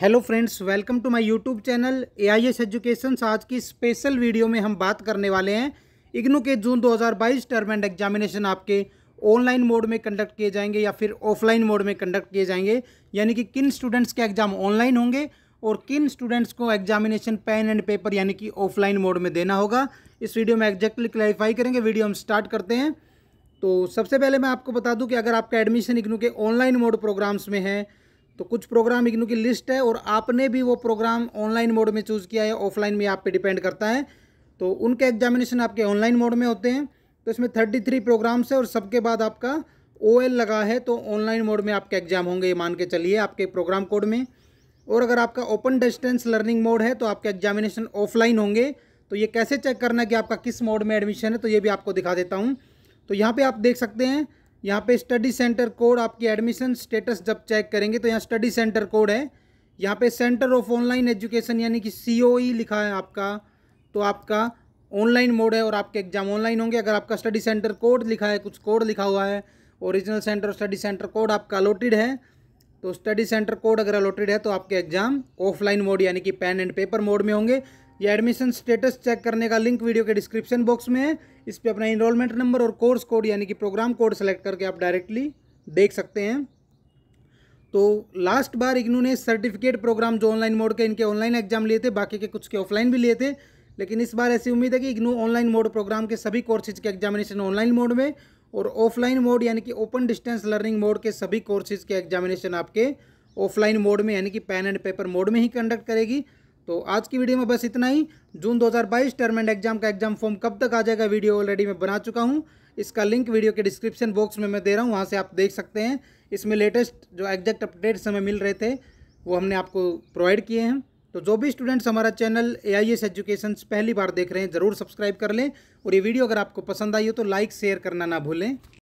hello friends welcome to my YouTube channel AIS education आज की special video में हम बात करने वाले हैं इग्नू के जून 2022 टर्म एंड एग्जामिनेशन आपके ऑनलाइन मोड में कंडक्ट किए जाएंगे या फिर ऑफलाइन मोड में कंडक्ट किए जाएंगे यानी कि किन स्टूडेंट्स के एग्ज़ाम ऑनलाइन होंगे और किन स्टूडेंट्स को एग्जामिनेशन पेन एंड पेपर यानी कि ऑफलाइन मोड में देना होगा इस वीडियो में एग्जैक्टली क्लैरिफाई करेंगे वीडियो हम स्टार्ट करते हैं तो सबसे पहले मैं आपको बता दूँ कि अगर आपका एडमिशन इग्नू के ऑनलाइन मोड प्रोग्राम्स में है तो कुछ प्रोग्राम इग्नू की लिस्ट है और आपने भी वो प्रोग्राम ऑनलाइन मोड में चूज़ किया है ऑफलाइन में आप पे डिपेंड करता है तो उनके एग्जामिनेशन आपके ऑनलाइन मोड में होते हैं तो इसमें थर्टी थ्री प्रोग्राम्स है और सबके बाद आपका ओ लगा है तो ऑनलाइन मोड में आपके एग्जाम होंगे ये मान के चलिए आपके प्रोग्राम कोड में और अगर आपका ओपन डिस्टेंस लर्निंग मोड है तो आपके एग्जामिनेशन ऑफलाइन होंगे तो ये कैसे चेक करना है कि आपका किस मोड में एडमिशन है तो ये भी आपको दिखा देता हूँ तो यहाँ पर आप देख सकते हैं यहाँ पे स्टडी सेंटर कोड आपकी एडमिशन स्टेटस जब चेक करेंगे तो यहाँ स्टडी सेंटर कोड है यहाँ पे सेंटर ऑफ ऑनलाइन एजुकेशन यानी कि सी e लिखा है आपका तो आपका ऑनलाइन मोड है और आपके एग्जाम ऑनलाइन होंगे अगर आपका स्टडी सेंटर कोड लिखा है कुछ कोड लिखा हुआ है original centre study centre code आपका अलोटेड है तो स्टडी सेंटर कोड अगर अलोटेड है तो आपके एग्जाम ऑफलाइन मोड यानी कि पेन एंड पेपर मोड में होंगे या एडमिशन स्टेटस चेक करने का लिंक वीडियो के डिस्क्रिप्शन बॉक्स में है इस पर अपना इनरोलमेंट नंबर और कोर्स कोड यानी कि प्रोग्राम कोड सेलेक्ट करके आप डायरेक्टली देख सकते हैं तो लास्ट बार इग्नू ने सर्टिफिकेट प्रोग्राम जो ऑनलाइन मोड के इनके ऑनलाइन एग्जाम लिए थे बाकी के कुछ के ऑफलाइन भी लिए थे लेकिन इस बार ऐसी उम्मीद है कि इग्नू ऑनलाइन मोड प्रोग्राम के सभी कोर्सेज के एग्जामिनेशन ऑनलाइन मोड में और ऑफलाइन मोड यानी कि ओपन डिस्टेंस लर्निंग मोड के सभी कोर्सेज के एग्जामिनेशन आपके ऑफलाइन मोड में यानी कि पेन एंड पेपर मोड में ही कंडक्ट करेगी तो आज की वीडियो में बस इतना ही जून 2022 टर्म एंड एग्जाम का एग्जाम फॉर्म कब तक आ जाएगा वीडियो ऑलरेडी मैं बना चुका हूँ इसका लिंक वीडियो के डिस्क्रिप्शन बॉक्स में मैं दे रहा हूँ वहाँ से आप देख सकते हैं इसमें लेटेस्ट जो एग्जैक्ट अपडेट्स हमें मिल रहे थे वो हमने आपको प्रोवाइड किए हैं तो जो भी स्टूडेंट्स हमारा channel A I S education पहली बार देख रहे हैं ज़रूर सब्सक्राइब कर लें और ये वीडियो अगर आपको पसंद आई हो तो लाइक शेयर करना ना भूलें